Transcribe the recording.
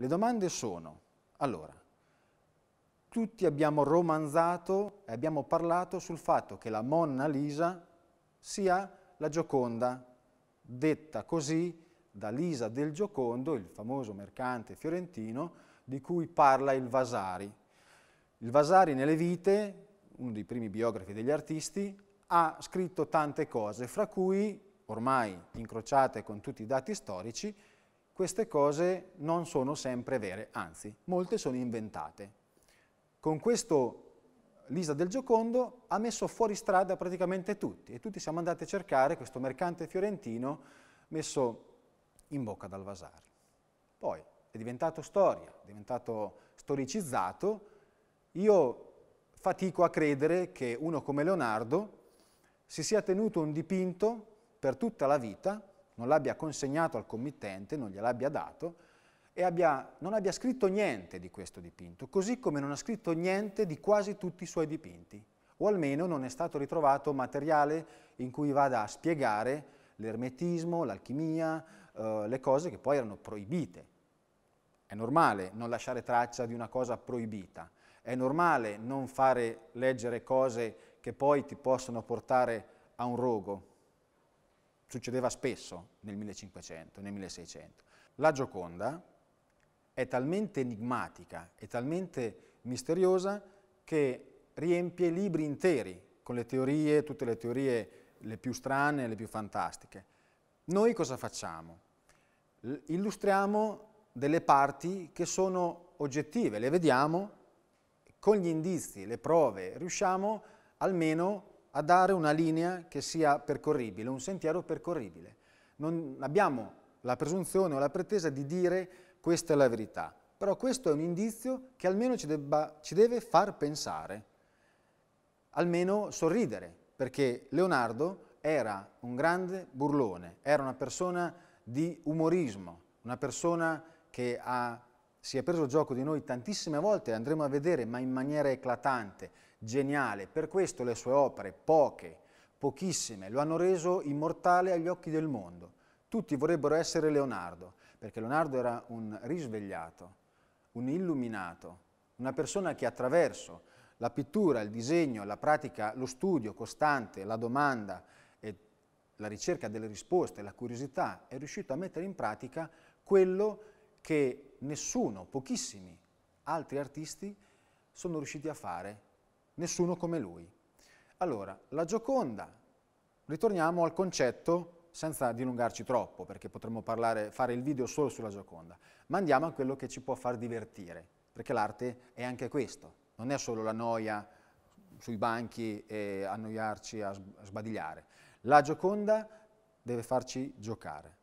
Le domande sono, allora, tutti abbiamo romanzato e abbiamo parlato sul fatto che la Monna Lisa sia la Gioconda, detta così da Lisa del Giocondo, il famoso mercante fiorentino, di cui parla il Vasari. Il Vasari nelle vite, uno dei primi biografi degli artisti, ha scritto tante cose, fra cui, ormai incrociate con tutti i dati storici, queste cose non sono sempre vere, anzi, molte sono inventate. Con questo Lisa del Giocondo ha messo fuori strada praticamente tutti e tutti siamo andati a cercare questo mercante fiorentino messo in bocca dal Vasari. Poi è diventato storia, è diventato storicizzato. Io fatico a credere che uno come Leonardo si sia tenuto un dipinto per tutta la vita non l'abbia consegnato al committente, non gliel'abbia dato e abbia, non abbia scritto niente di questo dipinto, così come non ha scritto niente di quasi tutti i suoi dipinti, o almeno non è stato ritrovato materiale in cui vada a spiegare l'ermetismo, l'alchimia, eh, le cose che poi erano proibite. È normale non lasciare traccia di una cosa proibita, è normale non fare leggere cose che poi ti possono portare a un rogo, succedeva spesso nel 1500, nel 1600. La Gioconda è talmente enigmatica, e talmente misteriosa che riempie libri interi con le teorie, tutte le teorie le più strane, le più fantastiche. Noi cosa facciamo? Illustriamo delle parti che sono oggettive, le vediamo, con gli indizi, le prove, riusciamo almeno a dare una linea che sia percorribile, un sentiero percorribile. Non abbiamo la presunzione o la pretesa di dire questa è la verità, però questo è un indizio che almeno ci, debba, ci deve far pensare, almeno sorridere, perché Leonardo era un grande burlone, era una persona di umorismo, una persona che ha, si è preso gioco di noi tantissime volte, andremo a vedere, ma in maniera eclatante, geniale, per questo le sue opere, poche, pochissime, lo hanno reso immortale agli occhi del mondo. Tutti vorrebbero essere Leonardo, perché Leonardo era un risvegliato, un illuminato, una persona che attraverso la pittura, il disegno, la pratica, lo studio costante, la domanda e la ricerca delle risposte, la curiosità, è riuscito a mettere in pratica quello che nessuno, pochissimi altri artisti sono riusciti a fare nessuno come lui. Allora, la Gioconda, ritorniamo al concetto senza dilungarci troppo, perché potremmo parlare, fare il video solo sulla Gioconda, ma andiamo a quello che ci può far divertire, perché l'arte è anche questo, non è solo la noia sui banchi e annoiarci a sbadigliare. La Gioconda deve farci giocare.